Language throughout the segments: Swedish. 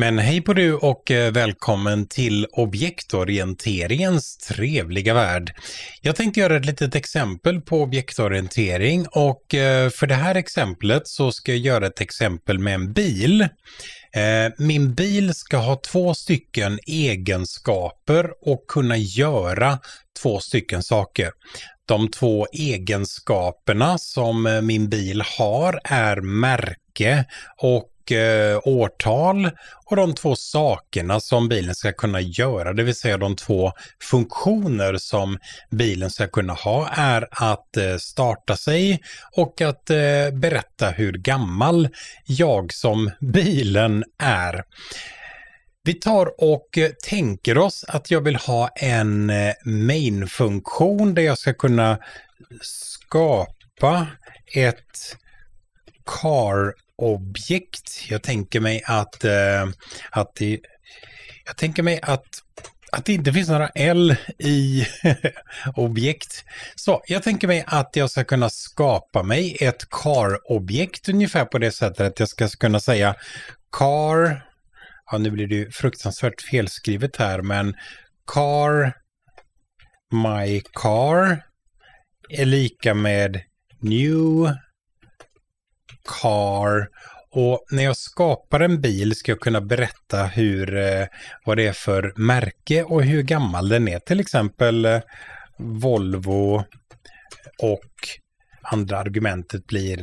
Men hej på du och eh, välkommen till objektorienteringens trevliga värld. Jag tänkte göra ett litet exempel på objektorientering och eh, för det här exemplet så ska jag göra ett exempel med en bil. Eh, min bil ska ha två stycken egenskaper och kunna göra två stycken saker. De två egenskaperna som min bil har är märke och eh, årtal och de två sakerna som bilen ska kunna göra, det vill säga de två funktioner som bilen ska kunna ha är att eh, starta sig och att eh, berätta hur gammal jag som bilen är. Vi tar och eh, tänker oss att jag vill ha en eh, main-funktion där jag ska kunna skapa ett car objekt. Jag tänker mig att, eh, att det, jag tänker mig att att det inte finns några L i objekt. Så jag tänker mig att jag ska kunna skapa mig ett car-objekt ungefär på det sättet att jag ska kunna säga car, ja nu blir det ju fruktansvärt felskrivet här, men car, my car är lika med new Car. Och när jag skapar en bil ska jag kunna berätta hur, eh, vad det är för märke och hur gammal den är. Till exempel eh, Volvo och andra argumentet blir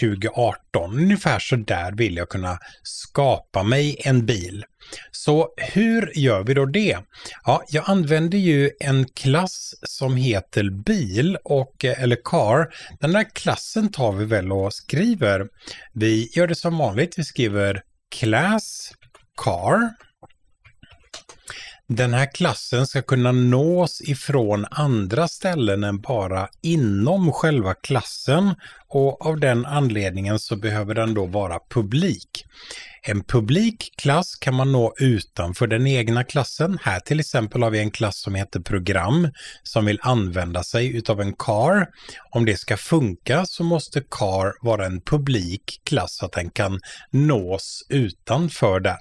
2018. Eh, Ungefär så där vill jag kunna skapa mig en bil. Så hur gör vi då det? Ja, jag använder ju en klass som heter bil och eh, eller car. Den där klassen tar vi väl och skriver. Vi gör det som vanligt. Vi skriver class car den här klassen ska kunna nås ifrån andra ställen än bara inom själva klassen och av den anledningen så behöver den då vara publik. En publik klass kan man nå utanför den egna klassen. Här till exempel har vi en klass som heter program som vill använda sig utav en car. Om det ska funka så måste car vara en publik klass så att den kan nås utanför den.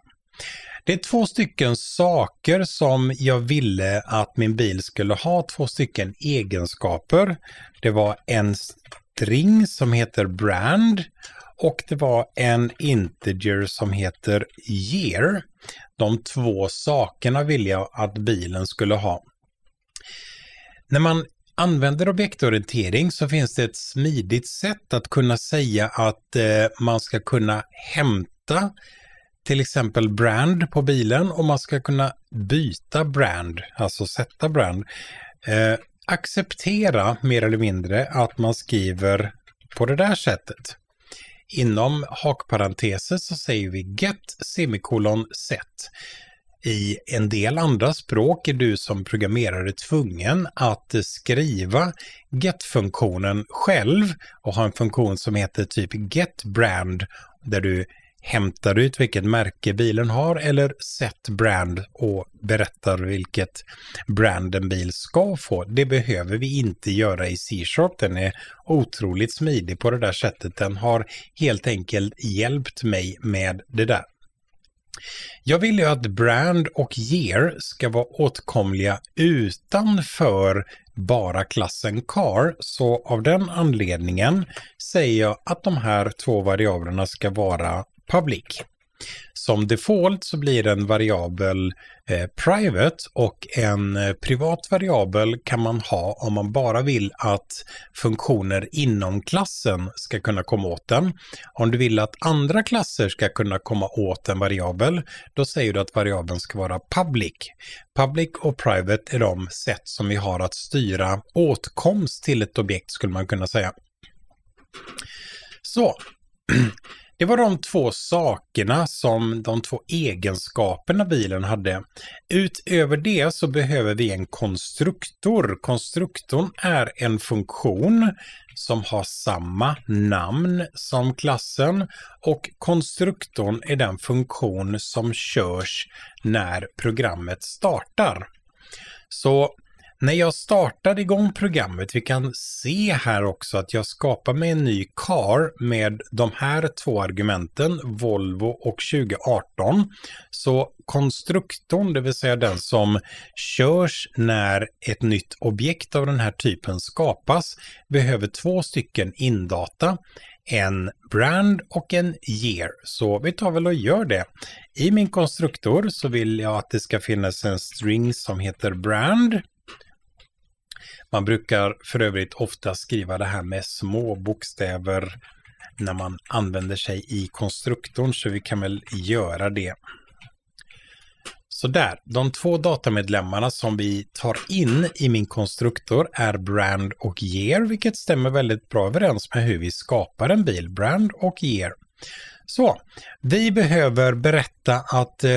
Det är två stycken saker som jag ville att min bil skulle ha, två stycken egenskaper. Det var en string som heter brand och det var en integer som heter year. De två sakerna ville jag att bilen skulle ha. När man använder objektorientering så finns det ett smidigt sätt att kunna säga att eh, man ska kunna hämta till exempel brand på bilen och man ska kunna byta brand, alltså sätta brand. Eh, acceptera mer eller mindre att man skriver på det där sättet. Inom hakparenteser så säger vi get semikolon set. I en del andra språk är du som programmerare tvungen att skriva get-funktionen själv och ha en funktion som heter typ getBrand där du hämtar ut vilket märke bilen har eller set brand och berättar vilket brand en bil ska få. Det behöver vi inte göra i C-sharp. Den är otroligt smidig på det där sättet. Den har helt enkelt hjälpt mig med det där. Jag vill ju att brand och year ska vara åtkomliga utanför bara klassen car, så av den anledningen säger jag att de här två variablerna ska vara public. Som default så blir det en variabel eh, private och en eh, privat variabel kan man ha om man bara vill att funktioner inom klassen ska kunna komma åt den. Om du vill att andra klasser ska kunna komma åt en variabel, då säger du att variabeln ska vara public. Public och private är de sätt som vi har att styra åtkomst till ett objekt skulle man kunna säga. Så, Det var de två sakerna som de två egenskaperna bilen hade. Utöver det så behöver vi en konstruktor. Konstruktorn är en funktion som har samma namn som klassen och konstruktorn är den funktion som körs när programmet startar. Så när jag startade igång programmet, vi kan se här också att jag skapar mig en ny car med de här två argumenten, Volvo och 2018. Så konstruktorn, det vill säga den som körs när ett nytt objekt av den här typen skapas, behöver två stycken indata en brand och en year. Så vi tar väl och gör det. I min konstruktor så vill jag att det ska finnas en string som heter brand man brukar för övrigt ofta skriva det här med små bokstäver när man använder sig i konstruktorn, så vi kan väl göra det. Så där, de två datamedlemmarna som vi tar in i min konstruktor är brand och year, vilket stämmer väldigt bra överens med hur vi skapar en bil, brand och year. Så, vi behöver berätta att eh,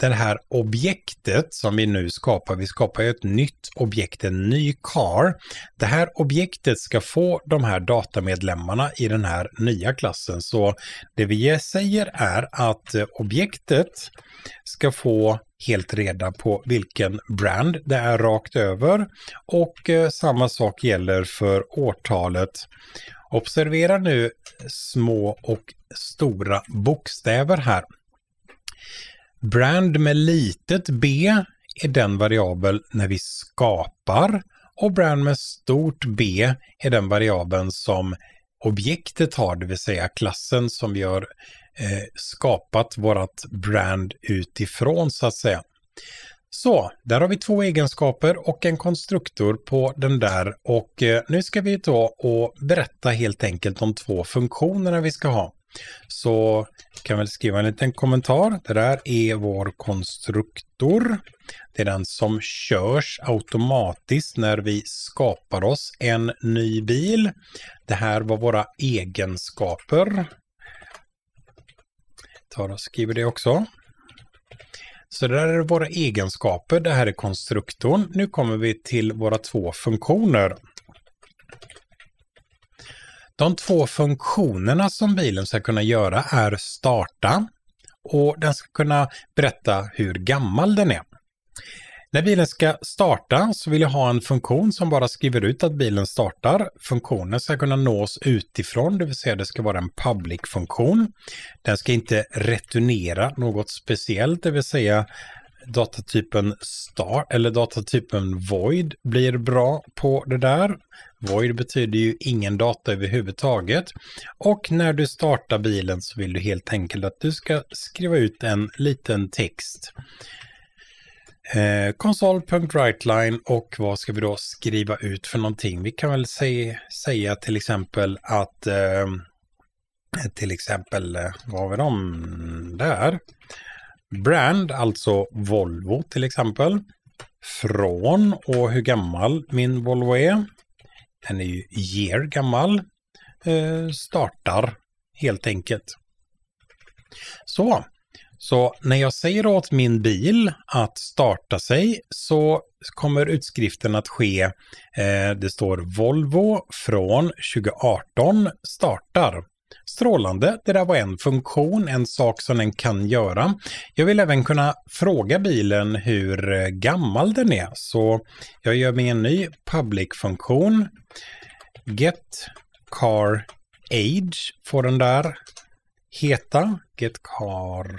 det här objektet som vi nu skapar, vi skapar ju ett nytt objekt, en ny car. Det här objektet ska få de här datamedlemmarna i den här nya klassen. Så det vi säger är att eh, objektet ska få helt reda på vilken brand det är rakt över och eh, samma sak gäller för årtalet. Observera nu små och stora bokstäver här. Brand med litet b är den variabel när vi skapar och brand med stort b är den variabeln som objektet har, det vill säga klassen som vi har eh, skapat vårt brand utifrån så att säga. Så, där har vi två egenskaper och en konstruktor på den där och eh, nu ska vi ta och berätta helt enkelt om två funktionerna vi ska ha. Så kan väl skriva en liten kommentar. Det där är vår konstruktor. Det är den som körs automatiskt när vi skapar oss en ny bil. Det här var våra egenskaper. Tar och skriver det också. Så det där är våra egenskaper, det här är konstruktorn. Nu kommer vi till våra två funktioner. De två funktionerna som bilen ska kunna göra är starta och den ska kunna berätta hur gammal den är. När bilen ska starta så vill jag ha en funktion som bara skriver ut att bilen startar. Funktionen ska kunna nås utifrån, det vill säga det ska vara en public-funktion. Den ska inte returnera något speciellt, det vill säga datatypen star eller datatypen void blir bra på det där. Void betyder ju ingen data överhuvudtaget. Och när du startar bilen så vill du helt enkelt att du ska skriva ut en liten text Eh, och vad ska vi då skriva ut för någonting? Vi kan väl säg, säga till exempel att eh, till exempel, eh, vad har vi dem där? Brand, alltså Volvo till exempel. Från och hur gammal min Volvo är. Den är ju year gammal. Eh, startar helt enkelt. Så, så när jag säger åt min bil att starta sig så kommer utskriften att ske, eh, det står Volvo från 2018 startar. Strålande, det där var en funktion, en sak som den kan göra. Jag vill även kunna fråga bilen hur eh, gammal den är, så jag gör mig en ny public-funktion. Get car age får den där heta. Get car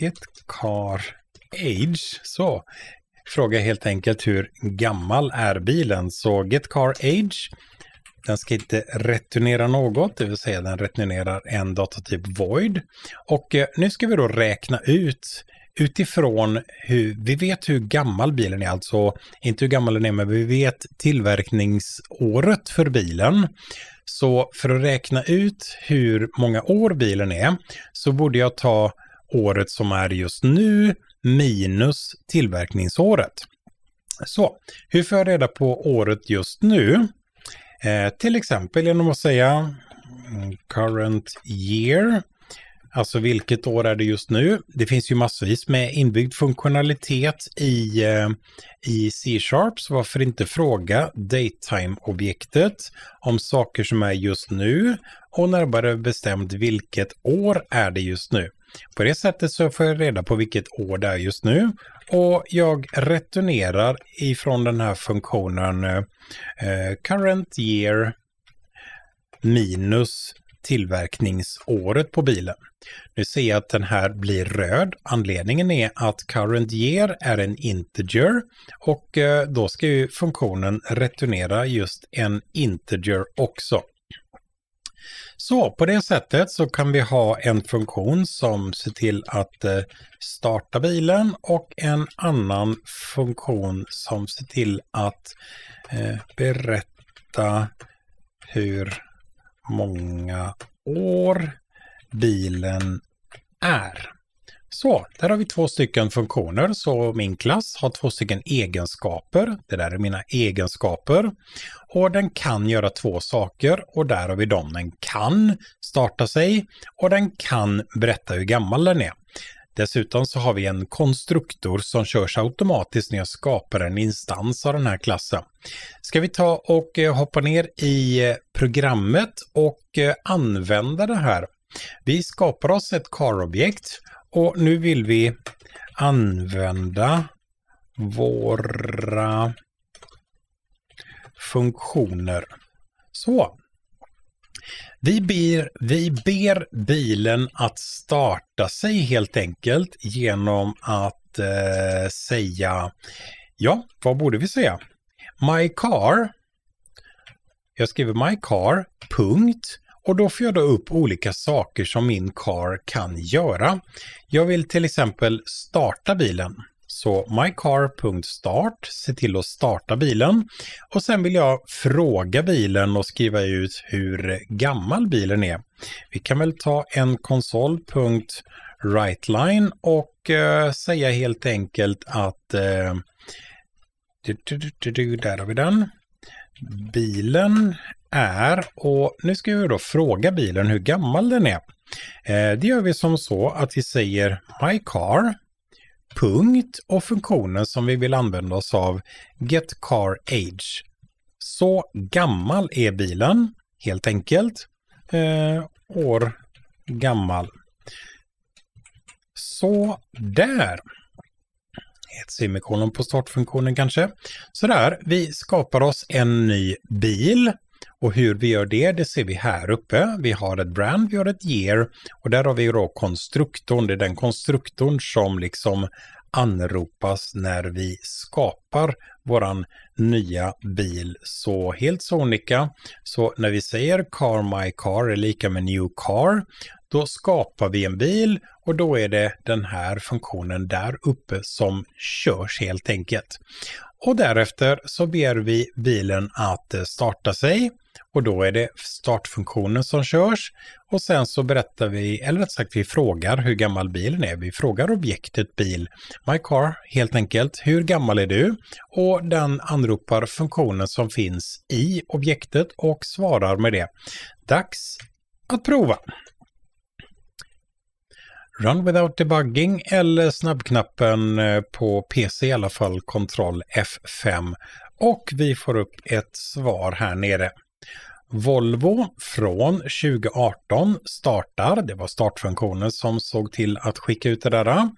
Get car age. Så, fråga helt enkelt hur gammal är bilen? Så Get car age den ska inte returnera något, det vill säga den returnerar en datatyp void. Och eh, nu ska vi då räkna ut utifrån hur vi vet hur gammal bilen är, alltså inte hur gammal den är, men vi vet tillverkningsåret för bilen. Så för att räkna ut hur många år bilen är så borde jag ta året som är just nu minus tillverkningsåret. Så, hur får jag reda på året just nu? Eh, till exempel genom att säga mm, current year. Alltså vilket år är det just nu? Det finns ju massvis med inbyggd funktionalitet i, eh, i C-sharp, så varför inte fråga datetime-objektet om saker som är just nu och närmare bestämt vilket år är det just nu? På det sättet så får jag reda på vilket år det är just nu och jag returnerar ifrån den här funktionen eh, eh, current year minus tillverkningsåret på bilen. Nu ser jag att den här blir röd. Anledningen är att current year är en integer och eh, då ska ju funktionen returnera just en integer också. Så på det sättet så kan vi ha en funktion som ser till att eh, starta bilen och en annan funktion som ser till att eh, berätta hur många år bilen är. Så, där har vi två stycken funktioner. Så min klass har två stycken egenskaper. Det där är mina egenskaper. Och den kan göra två saker och där har vi dem. Den kan starta sig och den kan berätta hur gammal den är. Dessutom så har vi en konstruktor som körs automatiskt när jag skapar en instans av den här klassen. Ska vi ta och eh, hoppa ner i eh, programmet och eh, använda det här. Vi skapar oss ett car-objekt och nu vill vi använda våra funktioner. Så. Vi ber, vi ber bilen att starta sig helt enkelt genom att eh, säga, ja, vad borde vi säga? My car. Jag skriver my car, punkt. Och då får jag då upp olika saker som min car kan göra. Jag vill till exempel starta bilen. Så mycar.start, se till att starta bilen. Och sen vill jag fråga bilen och skriva ut hur gammal bilen är. Vi kan väl ta en konsol.writeline och eh, säga helt enkelt att eh, du, du, du, där har vi den. Bilen är och nu ska vi då fråga bilen hur gammal den är. Eh, det gör vi som så att vi säger My car, punkt och funktionen som vi vill använda oss av Get car age. Så gammal är bilen, helt enkelt. Eh, år gammal. Så där ett semikolon på startfunktionen kanske. Sådär, vi skapar oss en ny bil och hur vi gör det, det ser vi här uppe. Vi har ett brand, vi har ett year och där har vi då konstruktorn. Det är den konstruktorn som liksom anropas när vi skapar våran nya bil. Så helt sonika, så när vi säger Car My Car är lika med New Car, då skapar vi en bil och då är det den här funktionen där uppe som körs helt enkelt. Och därefter så ber vi bilen att eh, starta sig och då är det startfunktionen som körs. Och sen så berättar vi, eller rätt sagt vi frågar hur gammal bilen är. Vi frågar objektet bil, My Car, helt enkelt. Hur gammal är du? Och den anropar funktionen som finns i objektet och svarar med det. Dags att prova! Run without debugging eller snabbknappen eh, på PC i alla fall, Ctrl F5. Och vi får upp ett svar här nere. Volvo från 2018 startar, det var startfunktionen som såg till att skicka ut det där.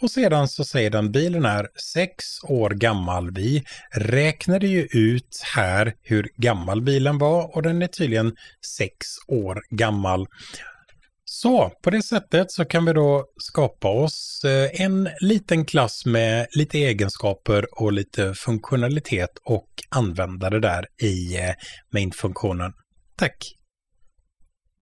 Och sedan så säger den bilen är sex år gammal. Vi räknade ju ut här hur gammal bilen var och den är tydligen sex år gammal. Så, på det sättet så kan vi då skapa oss eh, en liten klass med lite egenskaper och lite funktionalitet och använda det där i eh, main-funktionen. Tack!